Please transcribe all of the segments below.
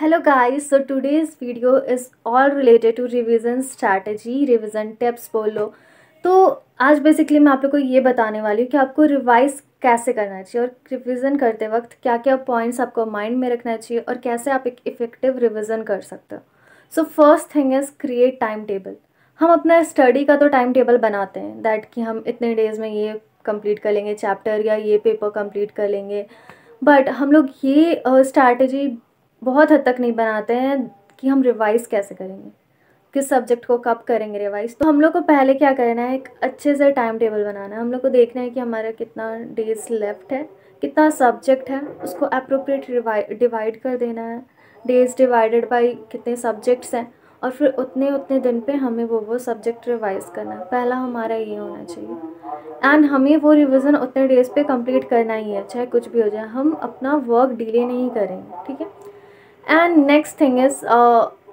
hello so today's video is all related to to strategy strategy tips बोल बोलो तो आज बेसिकली मैं आप लोग को ये बताने वाली हूँ कि आपको रिवाइज कैसे करना चाहिए और रिवीजन करते वक्त क्या क्या पॉइंट्स आपको माइंड में रखना चाहिए और कैसे आप एक इफ़ेक्टिव रिवीजन कर सकते हो so first thing is create time table हम अपना स्टडी का तो टाइम टेबल बनाते हैं दैट कि हम इतने डेज़ में ये कंप्लीट कर लेंगे चैप्टर या ये पेपर कंप्लीट कर लेंगे बट हम लोग ये स्ट्रैटेजी uh, बहुत हद तक नहीं बनाते हैं कि हम रिवाइज़ कैसे करेंगे किस सब्जेक्ट को कब करेंगे रिवाइज़ तो हम लोग को पहले क्या करना है एक अच्छे से टाइम टेबल बनाना है हम लोग को देखना है कि हमारा कितना डेज लेफ्ट है कितना सब्जेक्ट है उसको अप्रोप्रिएट डिवाइड कर देना है डेज डिवाइडेड बाई कितने सब्जेक्ट्स हैं और फिर उतने उतने दिन पे हमें वो वो सब्जेक्ट रिवाइज़ करना है पहला हमारा ये होना चाहिए एंड हमें वो रिवीजन उतने डेज पे कंप्लीट करना ही है चाहे कुछ भी हो जाए हम अपना वर्क डिले नहीं करेंगे ठीक है एंड नेक्स्ट थिंग इज़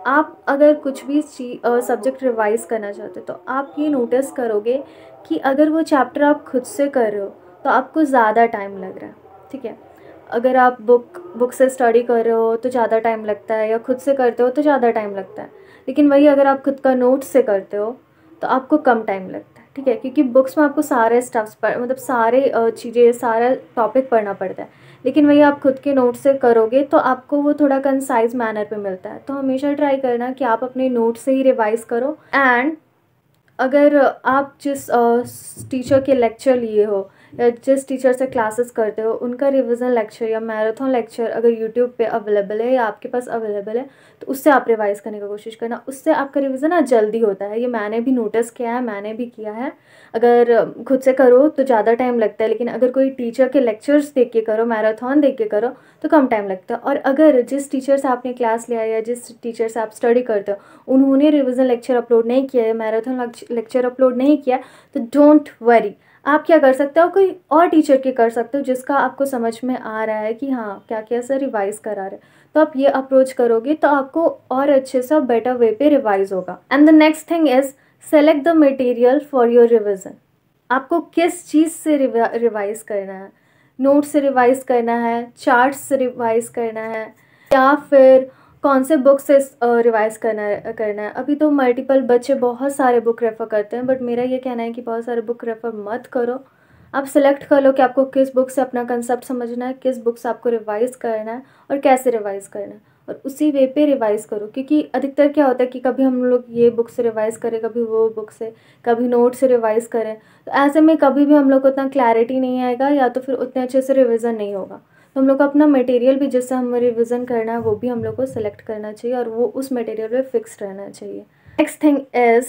आप अगर कुछ भी ची सब्जेक्ट uh, रिवाइज़ करना चाहते हो तो आप ये नोटिस करोगे कि अगर वो चैप्टर आप खुद से कर रहे हो तो आपको ज़्यादा टाइम लग रहा है ठीक है अगर आप बुक बुक से स्टडी कर रहे हो तो ज़्यादा टाइम लगता है या खुद से करते हो तो ज़्यादा टाइम लगता है लेकिन वही अगर आप खुद का नोट्स से करते हो तो आपको कम टाइम लगता है ठीक है क्योंकि बुक्स में आपको सारे स्टफ्स पढ़ मतलब सारे चीज़ें सारा टॉपिक पढ़ना पड़ता है लेकिन वही आप खुद के नोट्स से करोगे तो आपको वो थोड़ा कंसाइज मैनर पे मिलता है तो हमेशा ट्राई करना कि आप अपने नोट्स से ही रिवाइज करो एंड अगर आप जिस टीचर के लेक्चर लिए हो जिस टीचर से क्लासेस करते हो उनका रिविज़न लेक्चर या मैराथन लेक्चर अगर यूट्यूब पे अवेलेबल है या आपके पास अवेलेबल है तो उससे आप रिवाइज़ करने की कोशिश करना उससे आपका रिविज़न ना जल्दी होता है ये मैंने भी नोटिस किया है मैंने भी किया है अगर खुद से करो तो ज़्यादा टाइम लगता है लेकिन अगर कोई टीचर के लेक्चर्स देख के करो मैराथन देख के करो तो कम टाइम लगता है और अगर जिस टीचर से आपने क्लास लिया या जिस टीचर से आप स्टडी करते हो उन्होंने रिविज़न लेक्चर अपलोड नहीं किया है मैराथन लेक्चर अपलोड नहीं किया तो डोंट वरी आप क्या कर सकते हो कोई और टीचर के कर सकते हो जिसका आपको समझ में आ रहा है कि हाँ क्या क्या सर रिवाइज़ करा रहे तो आप ये अप्रोच करोगे तो आपको और अच्छे से और बेटर वे पे रिवाइज़ होगा and the next thing is select the material for your revision आपको किस चीज़ से रिवाइज़ करना है नोट्स से रिवाइज़ करना है चार्ट से रिवाइज़ करना है या फिर कौन से बुक से रिवाइज़ करना करना है अभी तो मल्टीपल बच्चे बहुत सारे बुक रेफ़र करते हैं बट मेरा ये कहना है कि बहुत सारे बुक रेफ़र मत करो आप सिलेक्ट कर लो कि आपको किस बुक से अपना कंसेप्ट समझना है किस बुक से आपको रिवाइज़ करना है और कैसे रिवाइज़ करना है और उसी वे पे रिवाइज़ करो क्योंकि अधिकतर क्या होता है कि कभी हम लोग ये बुक से रिवाइज़ करें कभी वो बुक से कभी नोट से रिवाइज़ करें तो ऐसे में कभी भी हम लोग को उतना क्लैरिटी नहीं आएगा या तो फिर उतने अच्छे से रिविज़न नहीं होगा तो हम लोग को अपना मटेरियल भी जिससे हम रिविज़न करना है वो भी हम लोग को सेलेक्ट करना चाहिए और वो उस मटेरियल पे फिक्स रहना चाहिए next thing is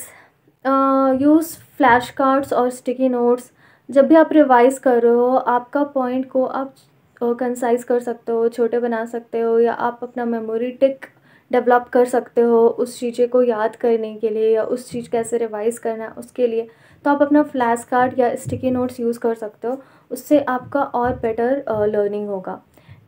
use flash cards और स्टिकी नोट्स जब भी आप रिवाइज़ कर रहे हो आपका पॉइंट को आप कंसाइज uh, कर सकते हो छोटे बना सकते हो या आप अपना मेमोरी टिक डेवलप कर सकते हो उस चीज़ें को याद करने के लिए या उस चीज़ कैसे रिवाइज़ करना है उसके लिए तो आप अपना फ्लैश कार्ड या स्टिकी नोट्स यूज़ कर सकते हो उससे आपका और बेटर लर्निंग uh, होगा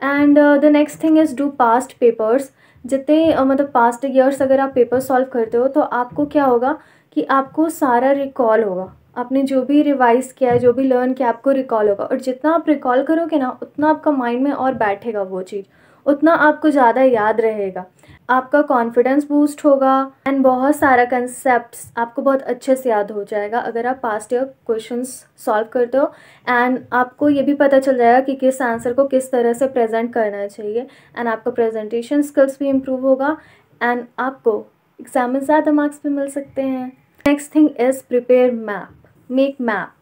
and the next thing is do past papers जितने uh, मतलब पास्ट ईयर्स अगर आप पेपर सॉल्व करते हो तो आपको क्या होगा कि आपको सारा रिकॉल होगा आपने जो भी रिवाइज़ किया है जो भी लर्न किया आपको रिकॉल होगा और जितना आप रिकॉल करोगे ना उतना आपका माइंड में और बैठेगा वो चीज़ उतना आपको ज़्यादा याद रहेगा आपका कॉन्फिडेंस बूस्ट होगा एंड बहुत सारा कंसेप्ट आपको बहुत अच्छे से याद हो जाएगा अगर आप पास्ट ईयर क्वेश्चन सॉल्व करते हो एंड आपको ये भी पता चल जाएगा कि किस आंसर को किस तरह से प्रेजेंट करना चाहिए एंड आपका प्रेजेंटेशन स्किल्स भी इम्प्रूव होगा एंड आपको एग्जाम में ज़्यादा मार्क्स भी मिल सकते हैं next thing is prepare map make map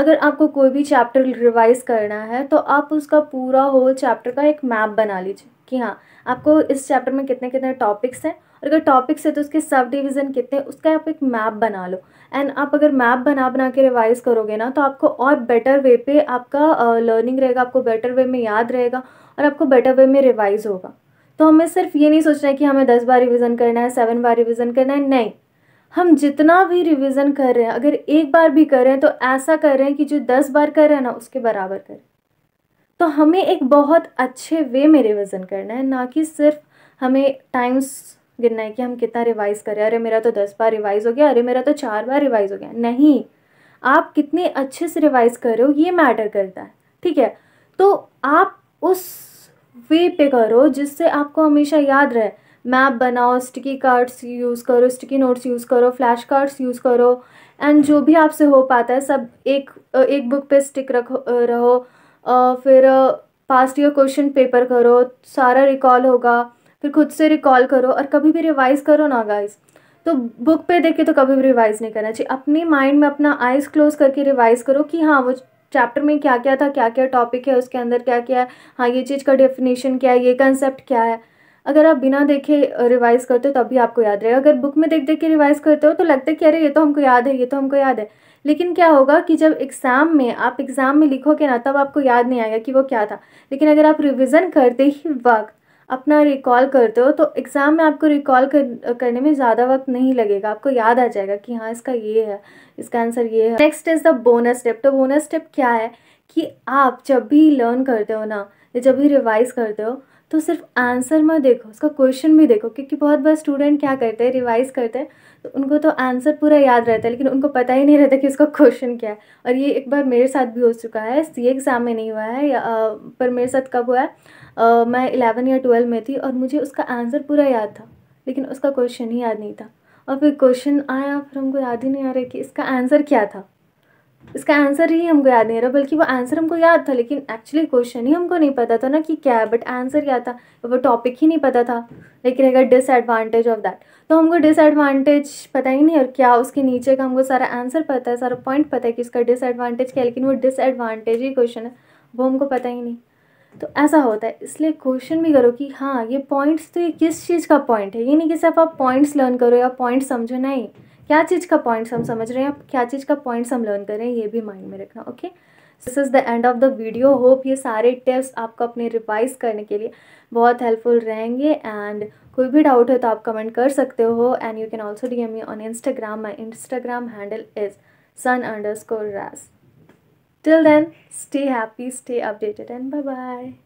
अगर आपको कोई भी चैप्टर रिवाइज़ करना है तो आप उसका पूरा होल चैप्टर का एक मैप बना लीजिए कि हाँ आपको इस चैप्टर में कितने कितने टॉपिक्स हैं और अगर टॉपिक्स है तो उसके सब डिवीज़न कितने उसका आप एक मैप बना लो एंड आप अगर मैप बना बना के रिवाइज़ करोगे ना तो आपको और बेटर वे पे आपका लर्निंग uh, रहेगा आपको बेटर वे में याद रहेगा और आपको बेटर वे में रिवाइज़ होगा तो हमें सिर्फ ये नहीं सोचना है कि हमें दस बार रिविज़न करना है सेवन बार रिविज़न करना है नहीं हम जितना भी रिवीजन कर रहे हैं अगर एक बार भी कर रहे हैं तो ऐसा कर रहे हैं कि जो दस बार कर रहे हैं ना उसके बराबर करें तो हमें एक बहुत अच्छे वे में रिवीजन करना है ना कि सिर्फ हमें टाइम्स गिनना है कि हम कितना रिवाइज़ करें अरे मेरा तो दस बार रिवाइज़ हो गया अरे मेरा तो चार बार रिवाइज़ हो गया नहीं आप कितने अच्छे से रिवाइज़ कर रहे हो ये मैटर करता है ठीक है तो आप उस वे पे करो जिससे आपको हमेशा याद रहे मैप बनाओ स्टिकी कार्ड्स यूज़ करो स्टिकी नोट्स यूज़ करो फ्लैश कार्ड्स यूज़ करो एंड जो भी आपसे हो पाता है सब एक एक बुक पे स्टिक रखो रहो फिर पास्ट ईयर क्वेश्चन पेपर करो सारा रिकॉल होगा फिर खुद से रिकॉल करो और कभी भी रिवाइज़ करो ना गाइज़ तो बुक पे देख के तो कभी भी रिवाइज़ नहीं करना चाहिए अपने माइंड में अपना आइज़ क्लोज करके रिवाइज़ करो कि हाँ वो चैप्टर में क्या क्या था क्या क्या टॉपिक है उसके अंदर क्या क्या है हाँ ये चीज़ का डेफिनेशन क्या है ये कंसेप्ट क्या है अगर आप बिना देखे रिवाइज़ करते हो तो अभी आपको याद रहेगा अगर बुक में देख देख के रिवाइज़ करते हो तो लगता है कि अरे ये तो हमको याद है ये तो हमको याद है लेकिन क्या होगा कि जब एग्ज़ाम में आप एग्ज़ाम में लिखोगे ना तब आपको याद नहीं आएगा कि वो क्या था लेकिन अगर आप रिविज़न करते ही वक्त अपना रिकॉल करते हो तो एग्ज़ाम में आपको रिकॉल कर, करने में ज़्यादा वक्त नहीं लगेगा आपको याद आ जाएगा कि हाँ इसका ये है इसका आंसर ये है next is the bonus step तो बोनस स्टेप क्या है कि आप जब भी लर्न करते हो ना या जब भी रिवाइज़ करते हो तो सिर्फ आंसर में देखो उसका क्वेश्चन भी देखो क्योंकि बहुत बार स्टूडेंट क्या करते हैं रिवाइज़ करते हैं तो उनको तो आंसर पूरा याद रहता है लेकिन उनको पता ही नहीं रहता कि उसका क्वेश्चन क्या है और ये एक बार मेरे साथ भी हो चुका है सी एग्ज़ाम में नहीं हुआ है या, आ, पर मेरे साथ कब हुआ है आ, मैं इलेवन या ट्वेल्व में थी और मुझे उसका आंसर पूरा याद था लेकिन उसका क्वेश्चन ही याद नहीं था और फिर क्वेश्चन आया फिर हमको याद ही नहीं आ रहा कि इसका आंसर क्या था इसका आंसर ही हमको याद नहीं रहा बल्कि वो आंसर हमको याद था लेकिन एक्चुअली क्वेश्चन ही हमको नहीं पता था ना कि क्या है बट आंसर क्या था वो टॉपिक ही नहीं पता था लेकिन अगर डिसएडवांटेज ऑफ दैट तो हमको डिसएडवांटेज पता ही नहीं और क्या उसके नीचे का हमको सारा आंसर पता है सारा पॉइंट पता है कि इसका डिसएडवांटेज क्या है लेकिन वो डिसएडवांटेज ही क्वेश्चन है वो हमको पता ही नहीं तो ऐसा होता है इसलिए क्वेश्चन भी करो कि हाँ ये पॉइंट्स तो ये किस चीज़ का पॉइंट है ये नहीं कि सिर्फ आप पॉइंट्स लर्न करो या पॉइंट समझो नहीं क्या चीज़ का पॉइंट्स हम समझ रहे हैं क्या चीज़ का पॉइंट्स हम लर्न कर रहे हैं ये भी माइंड में रखना okay this is the end of the video hope ये सारे टिप्स आपको अपने रिवाइज करने के लिए बहुत हेल्पफुल रहेंगे एंड कोई भी डाउट हो तो आप कमेंट कर सकते हो and you can also D M me on Instagram my Instagram handle is sun underscore ras till then stay happy stay updated and bye bye